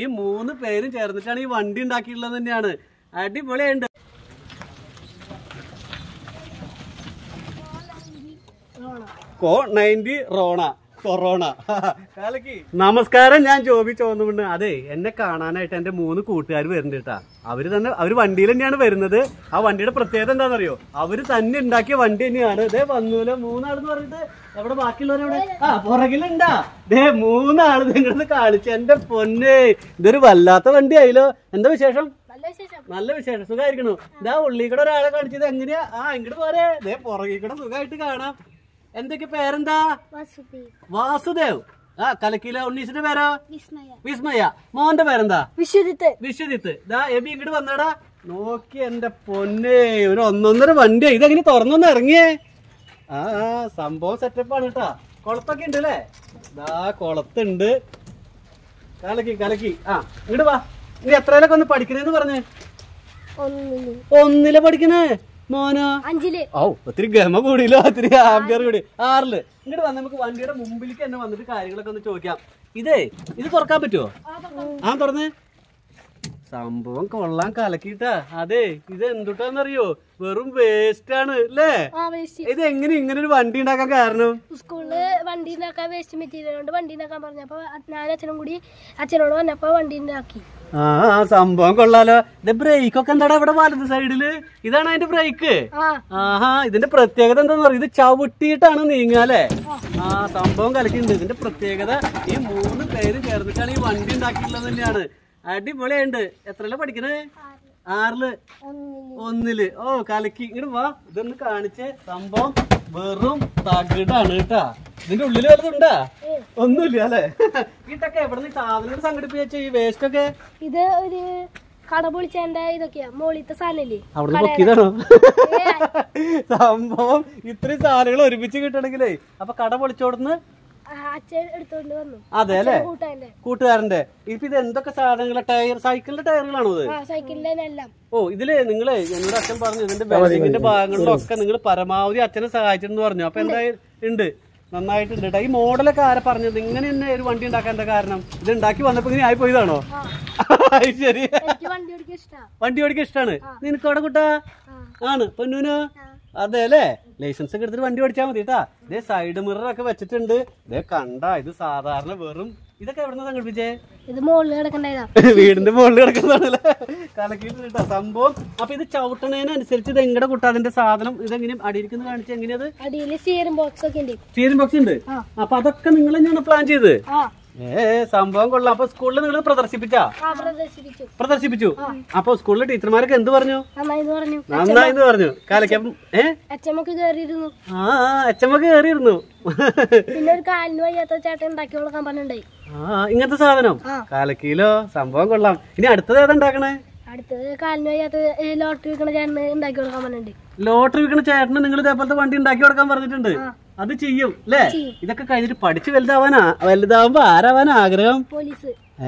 ഈ മൂന്ന് പേരും ചേർന്നിട്ടാണ് ഈ വണ്ടി ഉണ്ടാക്കിയിട്ടുള്ളത് തന്നെയാണ് അടിപൊളിയുണ്ട് കോ നയൻറ്റി റോണ കൊറോണ നമസ്കാരം ഞാൻ ജോബി ചോന്നുകൊണ്ട് അതെ എന്നെ കാണാനായിട്ട് എന്റെ മൂന്ന് കൂട്ടുകാർ വരുന്നുണ്ട് കേട്ടാ അവര് തന്നെ അവര് വണ്ടിയിൽ തന്നെയാണ് വരുന്നത് ആ വണ്ടിയുടെ പ്രത്യേകത എന്താണെന്നറിയോ അവര് തന്നെ ഉണ്ടാക്കിയ വണ്ടി തന്നെയാണ് ഇതേ വന്നൂല മൂന്നാളെന്ന് പറഞ്ഞിട്ട് എവിടെ ബാക്കിയുള്ളവരെ ആ പുറകിലുണ്ടാ ദേ മൂന്നാള് നിങ്ങളത് കാണിച്ചു എന്റെ പൊന്നെ ഇതൊരു വല്ലാത്ത വണ്ടി ആയില്ലോ എന്താ വിശേഷം നല്ല വിശേഷം സുഖമായിരിക്കണോ ഇതാ ഉള്ളി കൂടെ ഒരാളെ കാണിച്ചത് എങ്ങനെയാ ആ ഇങ്ങോട്ട് പോരെ ദേ പുറകിൽ കൂടെ സുഖമായിട്ട് കാണാം എന്തൊക്കെ പേരെന്താ വാസുദേവ് ആ കലക്കില ഉണ്ണീസിന്റെ പേരാ വിസ്മയ മോന്റെ പേരെന്താ വിശ്വജിത്ത് വിശ്വജിത്ത് ദാ എബി ഇങ്ങോട്ട് വന്നാടാ നോക്കി എന്റെ പൊന്നെ ഒരു ഒന്നൊന്നര വണ്ടി ഇതെങ്ങനെ തുറന്നൊന്ന് ഇറങ്ങിയേ ആ സംഭവം സെറ്റപ്പാണ് കേട്ടാ കൊളത്തൊക്കെ ഉണ്ട് അല്ലേ ദാ കുളത്തുണ്ട് കലക്കി കലക്കി ആ ഇങ്ങോട്ട് വാ ഇനി എത്രയിലൊക്കെ ഒന്ന് പഠിക്കണേന്ന് പറഞ്ഞേ ഒന്നില പഠിക്കണേ മോനോ അഞ്ചില് ഓ ഒത്തിരി ഗമ കൂടിയില്ലോ ഒത്തിരി ആൾക്കാർ കൂടി ആറില് ഇങ്ങോട്ട് വന്ന് നമുക്ക് വണ്ടിയുടെ മുമ്പിലേക്ക് തന്നെ വന്നിട്ട് കാര്യങ്ങളൊക്കെ ഒന്ന് ചോദിക്കാം ഇതേ ഇത് തുറക്കാൻ പറ്റുമോ ആ തുറന്നേ സംഭവം കൊള്ളാൻ കലക്കിട്ടാ അതെ ഇത് എന്തുട്ടാന്നറിയോ വെറും വേസ്റ്റ് ആണ് അല്ലേ ഇത് എങ്ങനെ ഇങ്ങനെ ഒരു വണ്ടി ഉണ്ടാക്കാൻ കാരണം സ്കൂളില് വണ്ടി ഉണ്ടാക്കാൻ വേസ്റ്റ് മെറ്റീരിയൽ കൊണ്ട് വണ്ടി ഉണ്ടാക്കാൻ പറഞ്ഞപ്പോ ഞാൻ അച്ഛനും കൂടി അച്ഛനോട് വന്നപ്പോ വണ്ടി ഉണ്ടാക്കി ആ സംഭവം കൊള്ളാലോ ഇത് ബ്രേക്ക് ഒക്കെ എന്താടാ ഇവിടെ വലത് സൈഡില് ഇതാണ് അതിന്റെ ബ്രേക്ക് ആഹാ ഇതിന്റെ പ്രത്യേകത എന്താന്ന് പറയുക ഇത് ചവിട്ടിയിട്ടാണ് നീങ്ങാല്ലേ ആ സംഭവം കലക്കിണ്ട് ഇതിന്റെ പ്രത്യേകത ഈ മൂന്ന് പേര് ചേർന്നിട്ടാണ് ഈ വണ്ടി ഉണ്ടാക്കിയിട്ടുള്ളത് തന്നെയാണ് അടിപൊളിയുണ്ട് എത്രല്ല പഠിക്കണേ ആറില് ഒന്നില് ഓ കലക്കി ഇങ്ങോട്ട് വാ ഇതൊന്ന് കാണിച്ച് സംഭവം വെറും തകിടാണ് കേട്ടാ ഇതിന്റെ ഉള്ളില് വല്ലതുണ്ടാ ഒന്നുമില്ല അല്ലെ ഇതൊക്കെ എവിടെ നിന്ന് സാധനം സംഘടിപ്പിച്ച ഈ വേസ്റ്റ് ഒക്കെ ഇത് ഒരു കട പൊളിച്ചതിന്റെ ഇതൊക്കെയാ മോളിത്തെ സാധനല്ലേ അവിടെ പൊക്കിതാണോ സംഭവം ഇത്രയും സാധനങ്ങൾ ഒരുമിച്ച് കിട്ടണമെങ്കിലേ അപ്പൊ കട പൊളിച്ചോടുന്ന് അതെ അല്ലേ കൂട്ടുകാരന്റെ ഇപ്പൊ ഇത് എന്തൊക്കെ സാധനങ്ങളെ ടയർ സൈക്കിളിന്റെ ടയറുകളാണോ ഇത് ഓ ഇതില് നിങ്ങള് എന്നോട് അച്ഛൻ പറഞ്ഞു ഇതിന്റെ ബെൽറ്റിന്റെ ഭാഗങ്ങളിലൊക്കെ നിങ്ങൾ പരമാവധി അച്ഛനെ സഹായിച്ചിട്ടെന്ന് പറഞ്ഞു അപ്പൊ എന്തായാലും ഉണ്ട് നന്നായിട്ടുണ്ട് ഈ മോഡലൊക്കെ ആരെ പറഞ്ഞത് ഇങ്ങനെ തന്നെ ഒരു വണ്ടി ഉണ്ടാക്കാൻ എന്താ കാരണം ഇത് ഉണ്ടാക്കി വന്നപ്പോ ഇങ്ങനെ ആയി പോയതാണോ ശരി വണ്ടി ഓടിക്കാൻ ഇഷ്ടമാണ് അവിടെ കുട്ടാ ആണ് പൊന്നൂനോ അതെ അല്ലേ ലൈസൻസ് ഒക്കെ എടുത്തിട്ട് വണ്ടി ഓടിച്ചാൽ മതി കേട്ടാ ഇതേ സൈഡ് മിറർ ഒക്കെ വെച്ചിട്ടുണ്ട് ഇതേ കണ്ട ഇത് സാധാരണ വെറും ഇതൊക്കെ എവിടെ സംഘടിപ്പിച്ചേ ഇത് മുകളിൽ കിടക്കണ്ടായിരുന്നു വീടിന്റെ മുകളിൽ കിടക്കുന്നതാണല്ലേ കലക്കിട്ടാ സംഭവം അപ്പൊ ഇത് ചവിട്ടണതിനനുസരിച്ച് ഇത് എങ്ങടെ കൂട്ടാ അതിന്റെ സാധനം ഇതെങ്ങനെ അടിയിരിക്കുന്ന കാണിച്ച് എങ്ങനെയത് ബോക്സ് ഒക്കെ ഉണ്ട് സ്റ്റിയറിംഗ് ബോക്സ് ഉണ്ട് അപ്പൊ അതൊക്കെ നിങ്ങൾ തന്നെയാണ് പ്ലാൻ ചെയ്ത് സംഭവം കൊള്ളാം അപ്പൊ സ്കൂളിൽ നിങ്ങൾ പ്രദർശിപ്പിച്ചാ പ്രദർശിപ്പിച്ചു അപ്പൊ സ്കൂളിലെ ടീച്ചർമാരൊക്കെ എന്ത് പറഞ്ഞു നന്നായി പറഞ്ഞു കാലക്കപ്പം ആ അച്ഛമ്മക്ക് കേറിയിരുന്നു പിന്നെ ഒരു വയ്യാത്ത ആ ഇങ്ങനത്തെ സാധനം കാലക്കിയിലോ സംഭവം കൊള്ളാം ഇനി അടുത്തത് ഏതാ ഉണ്ടാക്കണേ വയ്യാത്ത ലോട്ടറി വിൽക്കണ ചേട്ടന് ഉണ്ടാക്കി കൊടുക്കാൻ പറഞ്ഞിട്ടുണ്ട് ലോട്ടറി വിൽക്കണ ചേട്ടന് നിങ്ങൾ ഇതേപോലത്തെ വണ്ടി ഉണ്ടാക്കി കൊടുക്കാൻ പറഞ്ഞിട്ടുണ്ട് അത് ചെയ്യും അല്ലേ ഇതൊക്കെ കഴിഞ്ഞിട്ട് പഠിച്ചു വലുതാവാനാ വലുതാവുമ്പോ ആരാവാനാ ആഗ്രഹം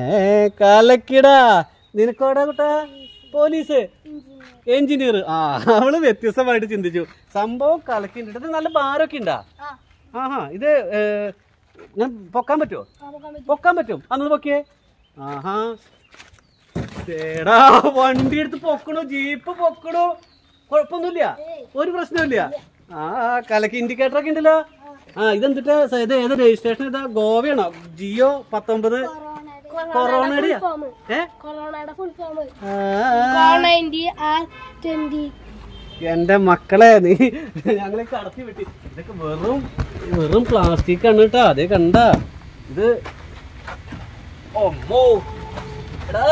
ഏ കാലക്കിടാ നിനക്കോടാ കുട്ടാ പോലീസ് എഞ്ചിനീയർ ആ അവള് വ്യത്യസ്തമായിട്ട് ചിന്തിച്ചു സംഭവം കലക്കിണ്ട് ഇത് നല്ല ഭാരമൊക്കെ ഉണ്ടാ ആഹാ ഇത് ഞാൻ പൊക്കാൻ പറ്റുമോ പൊക്കാൻ പറ്റും അന്നത് പൊക്കിയേ ആഹാ വണ്ടി എടുത്ത് പൊക്കണു ജീപ്പ് പൊക്കണു കൊഴപ്പൊന്നുമില്ല ഒരു ഇല്ല ആ കലക്ക് ഇൻഡിക്കേറ്റർ ഒക്കെ ഉണ്ടല്ലോ ആ ഇതെന്തിട്ട് ഇത് ഏത് രജിസ്ട്രേഷൻ ഇതാ ഗോവയാണോ ജിയോ പത്തൊമ്പത് കൊറോണയുടെ എന്റെ മക്കളെ നീ ഞങ്ങളെ കടത്തി വിട്ടി ഇതൊക്കെ വെറും വെറും പ്ലാസ്റ്റിക് ആണ് കേട്ടോ അതേ കണ്ട ഇത് ഒമ്മോ എടാ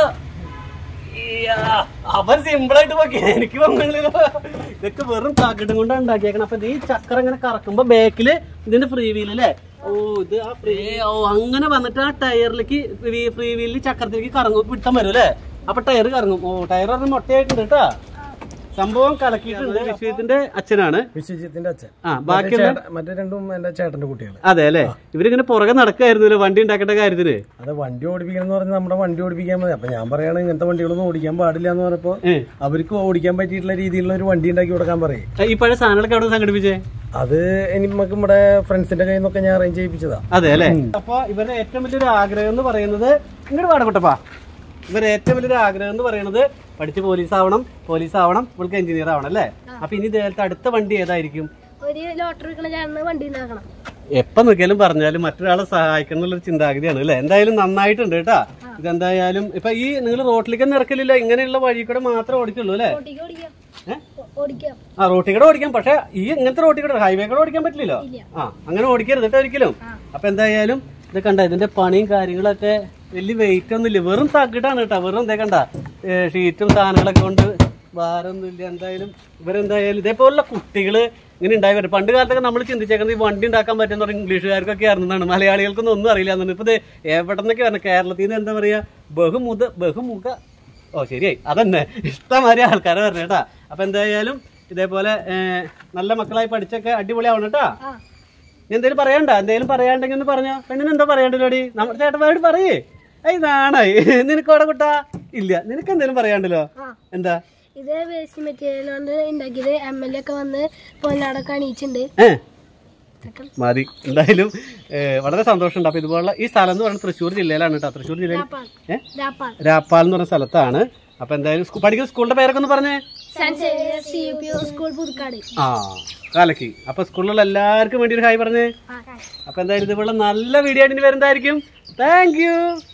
അവൻ സിമ്പിളായിട്ട് പോക്കിയ എനിക്ക് പൊങ്ങണില്ല ഇതൊക്കെ വെറും ചാക്കിട്ടും കൊണ്ട് ഉണ്ടാക്കിയേക്കണം അപ്പൊ ഈ ചക്കര ഇങ്ങനെ കറക്കുമ്പോ ബാക്കില് ഇതിന്റെ ഫ്രീ വീൽ അല്ലേ ഓ ഇത് ആ ഫ്രീ ഓ അങ്ങനെ വന്നിട്ട് ആ ടയറിലേക്ക് ഫ്രീ വീലിൽ ചക്രത്തിലേക്ക് കറങ്ങും പിടുത്തം വരും അല്ലേ അപ്പൊ ടയർ കറങ്ങും ഓ ടയർ പറഞ്ഞ മൊട്ടയായിട്ടുണ്ട് കേട്ടാ സംഭവം കലക്കിയിട്ടുണ്ട് വിശ്വജിത്തിന്റെ അച്ഛനാണ് വിശ്വജിത്തിന്റെ അച്ഛൻ ആ ബാക്കി മറ്റേ രണ്ടും എന്റെ ചേട്ടന്റെ കുട്ടികൾ അതെ അല്ലെ ഇവരിങ്ങനെ പുറകെ നടക്കായിരുന്നല്ലോ വണ്ടി ഉണ്ടാക്കേണ്ട കാര്യത്തിന് അതെ വണ്ടി ഓടിപ്പിക്കണം പറഞ്ഞാൽ നമ്മുടെ വണ്ടി ഓടിപ്പിക്കാൻ മതി അപ്പൊ ഞാൻ പറയാണ് ഇങ്ങനത്തെ വണ്ടികളൊന്നും ഓടിക്കാൻ പാടില്ല എന്ന് പറഞ്ഞപ്പോ അവർക്ക് ഓടിക്കാൻ പറ്റിയിട്ടുള്ള രീതിയിലുള്ള ഒരു വണ്ടി ഉണ്ടാക്കി കൊടുക്കാൻ പറയും ഈ പഴയ സാധനങ്ങളൊക്കെ അവിടെ സംഘടിപ്പിച്ചേ അത് നമുക്ക് നമ്മുടെ ഫ്രണ്ട്സിന്റെ കയ്യിൽ നിന്നൊക്കെ ഞാൻ അറേഞ്ച് ചെയ്യിപ്പിച്ചതാ അതെ അല്ലെ അപ്പൊ ഇവരുടെ ഏറ്റവും വലിയൊരു ആഗ്രഹം എന്ന് പറയുന്നത് ഇങ്ങോട്ട് പാടപ്പെട്ടപ്പാ ഇവർ ഏറ്റവും വലിയൊരു ആഗ്രഹം എന്ന് പറയുന്നത് പഠിച്ച് പോലീസ് ആവണം പോലീസ് ആവണം ഇവൾക്ക് എഞ്ചിനീയർ ആവണം അല്ലേ അപ്പൊ ഇനി ഇദ്ദേഹത്തെ അടുത്ത വണ്ടി ഏതായിരിക്കും ഒരു ലോട്ടറി നോക്കിയാലും പറഞ്ഞാലും മറ്റൊരാളെ സഹായിക്കണം എന്നുള്ളൊരു ചിന്താഗതിയാണ് അല്ലേ എന്തായാലും നന്നായിട്ടുണ്ട് കേട്ടാ ഇതെന്തായാലും ഇപ്പൊ ഈ നിങ്ങൾ റോട്ടിലേക്ക് ഇറക്കലില്ല ഇങ്ങനെയുള്ള വഴി കൂടെ മാത്രമേ ഓടിക്കുള്ളൂ അല്ലേ ആ റോട്ടിൽ കൂടെ ഓടിക്കാം പക്ഷെ ഈ ഇങ്ങനത്തെ റോട്ടിൽ കൂടെ ഹൈവേ കൂടെ ഓടിക്കാൻ പറ്റില്ലല്ലോ ആ അങ്ങനെ ഓടിക്കരുത് കേട്ടോ ഒരിക്കലും അപ്പൊ എന്തായാലും ഇത് കണ്ട ഇതിന്റെ പണിയും കാര്യങ്ങളൊക്കെ വലിയ വെയിറ്റ് ഒന്നുമില്ല വെറും തകിടാണ് കേട്ടോ വെറും ഇതേ കണ്ട ഷീറ്റും സാധനങ്ങളൊക്കെ കൊണ്ട് ഭാരമൊന്നുമില്ല എന്തായാലും ഇവരെന്തായാലും ഇതേപോലുള്ള കുട്ടികൾ ഇങ്ങനെ ഉണ്ടായി വരും പണ്ട് കാലത്തൊക്കെ നമ്മൾ ചിന്തിച്ചേക്കുന്നത് ഈ വണ്ടി ഉണ്ടാക്കാൻ പറ്റുന്ന പറഞ്ഞാൽ ഇംഗ്ലീഷുകാർക്കൊക്കെ ആയിരുന്നതാണ് മലയാളികൾക്കൊന്നും ഒന്നും അറിയില്ല എന്നാണ് ഇപ്പോൾ എവിടെ നിന്നൊക്കെ വരണം കേരളത്തിൽ നിന്ന് എന്താ പറയുക ബഹുമുത ബഹുമുഖ ഓ ശരിയായി അതന്നെ ഇഷ്ടമാതിരി ആൾക്കാരെ പറഞ്ഞു കേട്ടാ അപ്പം എന്തായാലും ഇതേപോലെ നല്ല മക്കളായി പഠിച്ചൊക്കെ അടിപൊളിയാവണം കേട്ടാ എന്തേലും പറയണ്ട എന്തേലും പറയാണ്ടെങ്കിൽ ഒന്ന് പറഞ്ഞോ പെണ്ണിന് എന്താ പറയാണ്ടല്ലോടി നമ്മുടെ ചേട്ടന്മാരോട് പറയേ അയ് നാണായി നിനക്ക് അവിടെ കുട്ടാ ഇല്ല നിനക്ക് എന്തേലും പറയാണ്ടല്ലോ എന്താ ഇതേ വേസ്റ്റ് മെറ്റീരിയൽ കൊണ്ട് ഉണ്ടാക്കിയത് എം എൽ എ ഒക്കെ വന്ന് പൊന്നാടൊക്കെ അണിയിച്ചിട്ടുണ്ട് മതി എന്തായാലും വളരെ സന്തോഷമുണ്ട് അപ്പോൾ ഇതുപോലുള്ള ഈ സ്ഥലം എന്ന് പറയുന്നത് തൃശ്ശൂർ ജില്ലയിലാണ് കേട്ടോ തൃശ്ശൂർ ജില്ലയിൽ രാപ്പാൽ എന്ന് പറഞ്ഞ സ്ഥലത്താണ് അപ്പോൾ എന്തായാലും പഠിക്കുന്ന സ്കൂളിന്റെ പേരൊക്കെ ഒന്ന് പറഞ്ഞേ ആ കാലക്കി അപ്പൊ സ്കൂളിലുള്ള എല്ലാവർക്കും വേണ്ടി ഒരു ഹായ് പറഞ്ഞേ അപ്പൊ എന്തായാലും ഇതുപോലെ നല്ല വീഡിയോ ആയിട്ട് വരുന്നതായിരിക്കും താങ്ക്